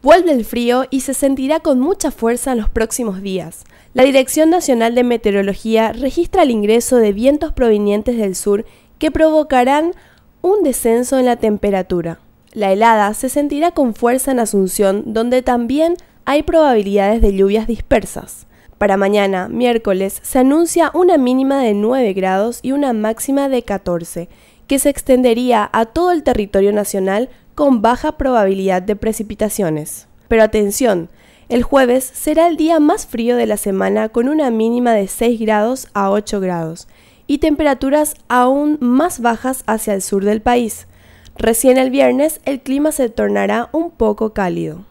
Vuelve el frío y se sentirá con mucha fuerza en los próximos días. La Dirección Nacional de Meteorología registra el ingreso de vientos provenientes del sur que provocarán un descenso en la temperatura. La helada se sentirá con fuerza en Asunción, donde también hay probabilidades de lluvias dispersas. Para mañana, miércoles, se anuncia una mínima de 9 grados y una máxima de 14, que se extendería a todo el territorio nacional con baja probabilidad de precipitaciones. Pero atención, el jueves será el día más frío de la semana con una mínima de 6 grados a 8 grados y temperaturas aún más bajas hacia el sur del país. Recién el viernes el clima se tornará un poco cálido.